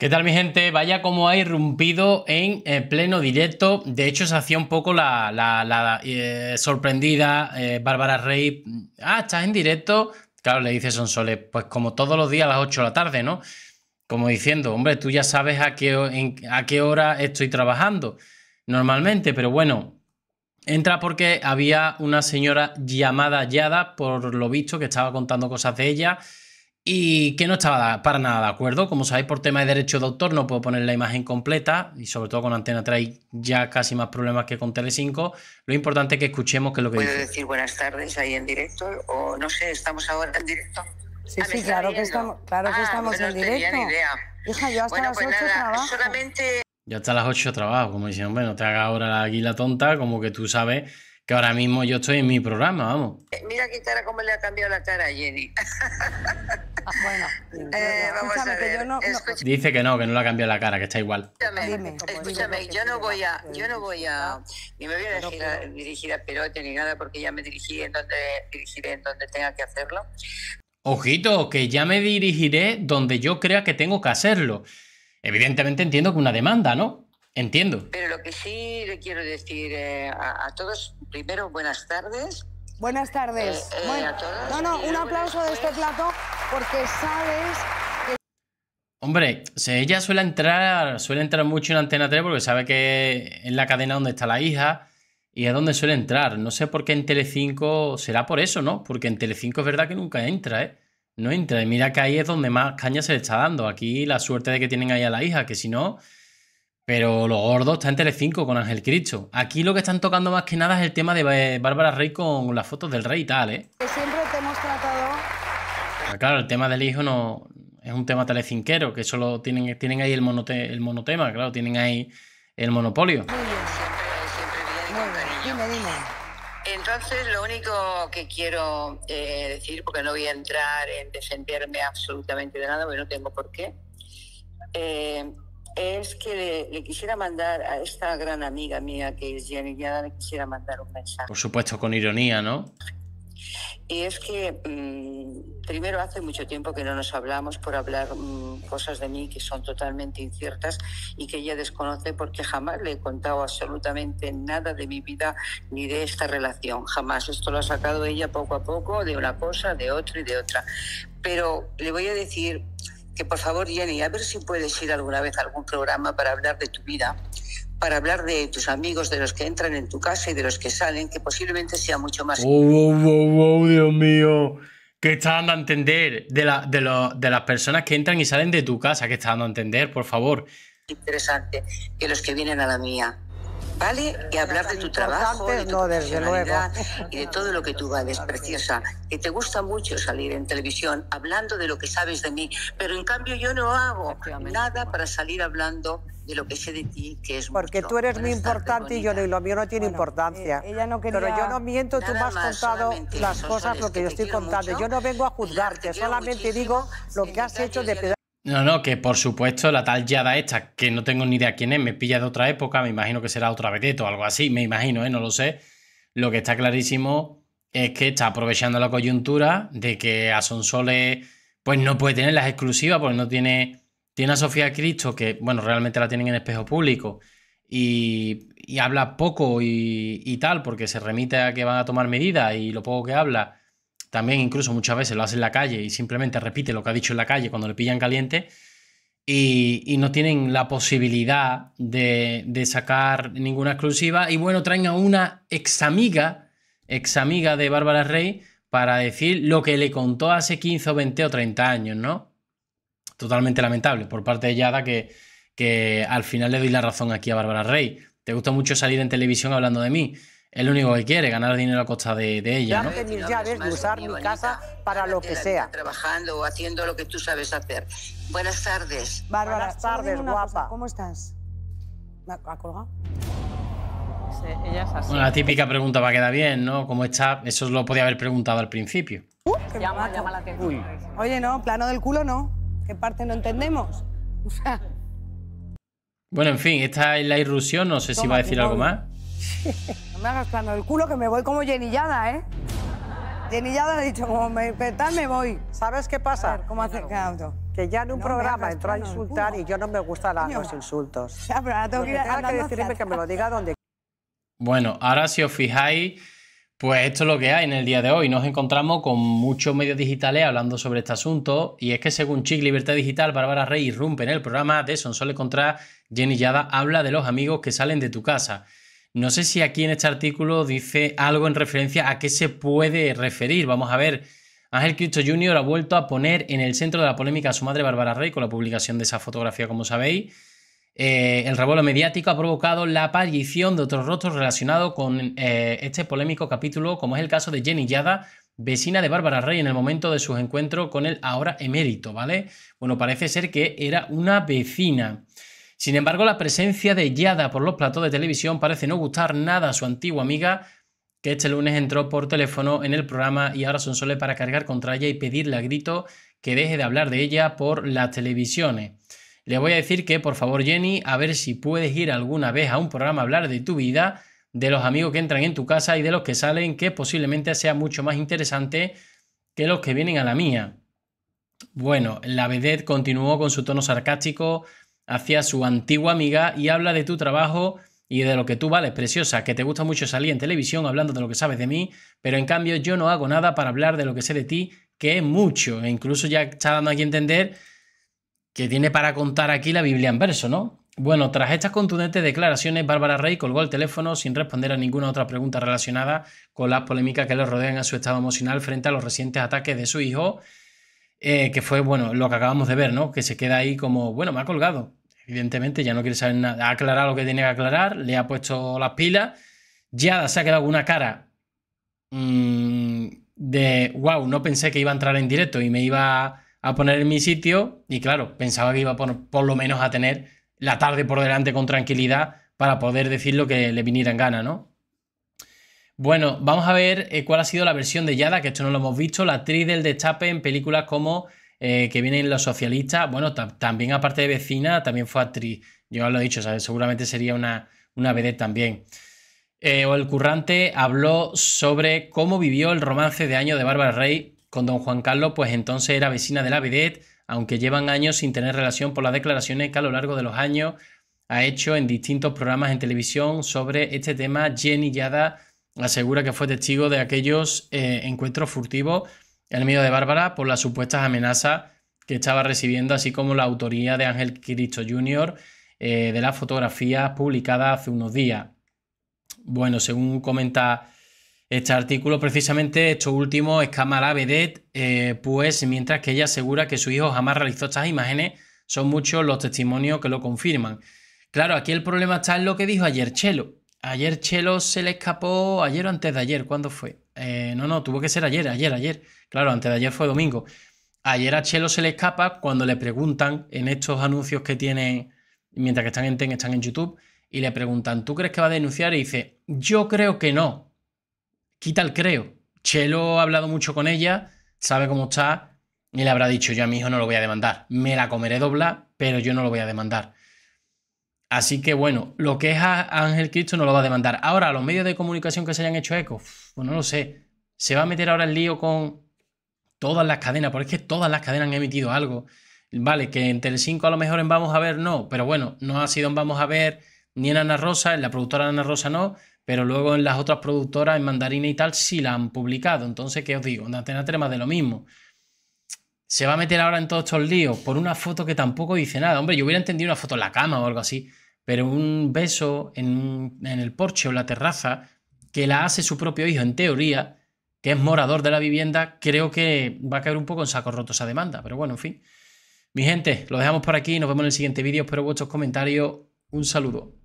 ¿Qué tal mi gente? Vaya como ha irrumpido en eh, pleno directo. De hecho, se hacía un poco la, eh, sorprendida eh, Bárbara Rey. Ah, estás en directo. Claro, le dice Sonsole, pues como todos los días a las 8 de la tarde, ¿no? Como diciendo, hombre, tú ya sabes a qué, a qué hora estoy trabajando normalmente, pero bueno, entra porque había una señora llamada Yada, por lo visto, que estaba contando cosas de ella y que no estaba para nada de acuerdo. Como sabéis, por tema de derecho de autor no puedo poner la imagen completa y sobre todo con Antena trae ya casi más problemas que con Tele5. Lo importante es que escuchemos que lo que Puedo decir buenas tardes ahí en directo o no sé, estamos ahora en directo. Sí, ah, sí, claro que estamos, claro ah, que estamos en directo. Idea. Hija, yo hasta las 8 pues trabajo. Yo hasta las 8 trabajo, como dicen, bueno, te haga ahora la águila tonta, como que tú sabes que ahora mismo yo estoy en mi programa, vamos. Eh, mira qué cara, cómo le ha cambiado la cara a Jenny. bueno, eh, vamos a ver, Dice que no, que no le ha cambiado la cara, que está igual. Escúchame, escúchame yo no voy a, yo no voy a, ni me voy a dirigir a, dirigir ni nada, porque ya me dirigí en donde dirigiré en donde tenga que hacerlo. Ojito, que ya me dirigiré donde yo crea que tengo que hacerlo. Evidentemente entiendo que una demanda, ¿no? Entiendo. Pero lo que sí le quiero decir eh, a, todos, primero, buenas tardes. Buenas tardes. Eh, no, no, un aplauso de este platón porque sabes que... Hombre, ella suele entrar, suele entrar mucho en Antena 3 porque sabe que es la cadena donde está la hija y es donde suele entrar. No sé por qué en Telecinco será por eso, ¿no? Porque en Telecinco es verdad que nunca entra, ¿eh? No entra. Y mira que ahí es donde más caña se le está dando. Aquí la suerte de que tienen ahí a la hija, que si no... Pero lo gordo está en Telecinco con Ángel Cristo. Aquí lo que están tocando más que nada es el tema de Bárbara Rey con las fotos del rey y tal, ¿eh? Que siempre te hemos tratado claro, el tema del hijo no es un tema telecinquero, que solo tienen, tienen ahí el, el monotema, claro, tienen ahí el monopolio. entonces, lo único que quiero eh, decir, porque no voy a entrar en defenderme absolutamente de nada, porque no tengo por qué, eh, es que le, quisiera mandar a esta gran amiga mía que es Jenny le quisiera mandar un mensaje. Por supuesto, con ironía, ¿no? Y es que mm, primero hace mucho tiempo que no nos hablamos por hablar mm, cosas de mí que son totalmente inciertas y que ella desconoce porque jamás le he contado absolutamente nada de mi vida ni de esta relación. Jamás. Esto lo ha sacado ella poco a poco de una cosa, de otra y de otra. Pero le voy a decir que por favor, Jenny, a ver si puedes ir alguna vez a algún programa para hablar de tu vida, para hablar de tus amigos, de los que entran en tu casa y de los que salen, que posiblemente sea mucho más. ¡Oh, oh, oh, oh, oh Dios mío! ¿Qué está dando a entender de, la, de, los, de las personas que entran y salen de tu casa? ¿Qué está dando a entender, por favor? Interesante, que los que vienen a la mía. ¿vale? Y hablar de tu trabajo, de tu no, y de todo lo que tú vales, preciosa. Que te gusta mucho salir en televisión hablando de lo que sabes de mí, pero en cambio yo no hago nada para salir hablando de lo que sé de ti, que es Porque tú eres muy importante y yo lo mío no tiene importancia. Eh, pero yo no miento, tú me has contado las cosas, lo que, yo estoy contando. yo no vengo a juzgarte, solamente digo lo que has hecho de no, no, que por supuesto la tal Yada esta, que no tengo ni idea quién es, me pilla de otra época, me imagino que será otra veteto o algo así, me imagino, ¿eh? no lo sé. Lo que está clarísimo es que está aprovechando la coyuntura de que a Sonsole pues no puede tener las exclusivas porque no tiene, tiene a Sofía Cristo, que bueno, realmente la tienen en espejo público y, y habla poco y, y tal porque se remite a que van a tomar medidas y lo poco que habla también incluso muchas veces lo hace en la calle y simplemente repite lo que ha dicho en la calle cuando le pillan caliente y, no tienen la posibilidad de, sacar ninguna exclusiva. Y bueno, traen a una ex amiga, ex amiga de Bárbara Rey, para decir lo que le contó hace 15 o 20 o 30 años, ¿no? Totalmente lamentable por parte de Yada que, que al final le doy la razón aquí a Bárbara Rey. Te gusta mucho salir en televisión hablando de mí es único que quiere, ganar dinero a costa de, de ella. Ya ¿no? llaves de usar mi casa para lo que sea. Trabajando o haciendo lo que tú sabes hacer. Buenas tardes. Bárbara, Buenas tardes, guapa. ¿Cómo estás? ¿Me ha colgado? ella es así. Bueno, la típica pregunta va a quedar bien, ¿no? ¿Cómo está? Eso lo podía haber preguntado al principio. Uh, llama, llama atención. Oye, no, plano del culo no. ¿Qué parte no entendemos? O sea... Bueno, en fin, esta es la irrusión No sé si va a decir algo más. No me hagas plano el culo que me voy como llenillada, ¿eh? Llenillada ha dicho, como me tal me voy. ¿Sabes qué pasa? A ver, ¿Cómo hace auto? Que ya en un programa entró a insultar y yo no me gustan los insultos. Ya, pero ahora tengo que ir que decirme que me lo diga donde Bueno, ahora si os fijáis, pues esto es lo que hay en el día de hoy. Nos encontramos con muchos medios digitales hablando sobre este asunto. Y es que según Chic Libertad Digital, Bárbara Rey irrumpe en el programa de Sonsoles contra Jenny Yada habla de los amigos que salen de tu casa. No sé si aquí en este artículo dice algo en referencia a qué se puede referir. Vamos a ver. Ángel Cristo Jr. ha vuelto a poner en el centro de la polémica a su madre Bárbara Rey con la publicación de esa fotografía, como sabéis. Eh, el revuelo mediático ha provocado la aparición de otros rostros relacionados con eh, este polémico capítulo, como es el caso de Jenny Yada, vecina de Bárbara Rey, en el momento de sus encuentros con el ahora emérito, ¿vale? Bueno, parece ser que era una vecina. Sin embargo, la presencia de Yada por los platos de televisión parece no gustar nada a su antigua amiga, que este lunes entró por teléfono en el programa y ahora son sole para cargar contra ella y pedirle a grito que deje de hablar de ella por las televisiones. Le voy a decir que, por favor, Jenny, a ver si puedes ir alguna vez a un programa a hablar de tu vida, de los amigos que entran en tu casa y de los que salen, que posiblemente sea mucho más interesante que los que vienen a la mía. Bueno, la vedette continuó con su tono sarcástico hacia su antigua amiga y habla de tu trabajo y de lo que tú vales, preciosa, que te gusta mucho salir en televisión hablando de lo que sabes de mí, pero en cambio yo no hago nada para hablar de lo que sé de ti, que es mucho. E incluso ya está dando aquí a entender que tiene para contar aquí la Biblia en verso, ¿no? Bueno, tras estas contundentes declaraciones, Bárbara Rey colgó el teléfono sin responder a ninguna otra pregunta relacionada con las polémicas que le rodean a su estado emocional frente a los recientes ataques de su hijo, eh, que fue, bueno, lo que acabamos de ver, ¿no? Que se queda ahí como, bueno, me ha colgado evidentemente ya no quiere saber nada, ha aclarado lo que tiene que aclarar, le ha puesto las pilas, Yada se ha quedado con una cara mm, de, wow, no pensé que iba a entrar en directo y me iba a poner en mi sitio y claro, pensaba que iba a poner por lo menos a tener la tarde por delante con tranquilidad para poder decir lo que le viniera en gana, ¿no? Bueno, vamos a ver eh, cuál ha sido la versión de Yada, que esto no lo hemos visto, la actriz del destape en películas como eh, que vienen los socialistas, bueno, también aparte de vecina, también fue actriz. Yo lo he dicho, seguramente sería una, una vedette también. Eh, o el currante habló sobre cómo vivió el romance de año de Bárbara Rey con don Juan Carlos, pues entonces era vecina de la vedette, aunque llevan años sin tener relación por las declaraciones que a lo largo de los años ha hecho en distintos programas en televisión sobre este tema. Jenny Yada asegura que fue testigo de aquellos eh, encuentros furtivos el miedo de Bárbara por las supuestas amenazas que estaba recibiendo, así como la autoría de Ángel Cristo Jr. Eh, de las fotografías publicadas hace unos días. Bueno, según comenta este artículo, precisamente esto último es cámara vedet, eh, pues mientras que ella asegura que su hijo jamás realizó estas imágenes, son muchos los testimonios que lo confirman. Claro, aquí el problema está en lo que dijo ayer Chelo. Ayer Chelo se le escapó, ayer o antes de ayer, ¿cuándo fue? Eh, no, no, tuvo que ser ayer, ayer, ayer Claro, antes de ayer fue domingo. Ayer a Chelo se le escapa cuando le preguntan en estos anuncios que tiene, mientras que están en están en YouTube, y le preguntan, ¿tú crees que va a denunciar? Y dice, yo creo que no. Quita el creo. Chelo ha hablado mucho con ella, sabe cómo está, y le habrá dicho, yo a mi hijo no lo voy a demandar. Me la comeré dobla, pero yo no lo voy a demandar. Así que bueno, lo que es a Ángel Cristo no lo va a demandar. Ahora, los medios de comunicación que se hayan hecho eco, pues no lo sé. ¿Se va a meter ahora el lío con Todas las cadenas, porque es que todas las cadenas han emitido algo. Vale, que en 5 a lo mejor en Vamos a ver no, pero bueno, no ha sido en Vamos a ver ni en Ana Rosa, en la productora Ana Rosa no, pero luego en las otras productoras, en Mandarina y tal, sí la han publicado. Entonces, ¿qué os digo? En Antena 3 de lo mismo. Se va a meter ahora en todos estos líos por una foto que tampoco dice nada. Hombre, yo hubiera entendido una foto en la cama o algo así, pero un beso en, en el porche o la terraza que la hace su propio hijo, en teoría, que es morador de la vivienda, creo que va a caer un poco en saco roto esa demanda. Pero bueno, en fin. Mi gente, lo dejamos por aquí. Nos vemos en el siguiente vídeo. Espero vuestros comentarios. Un saludo.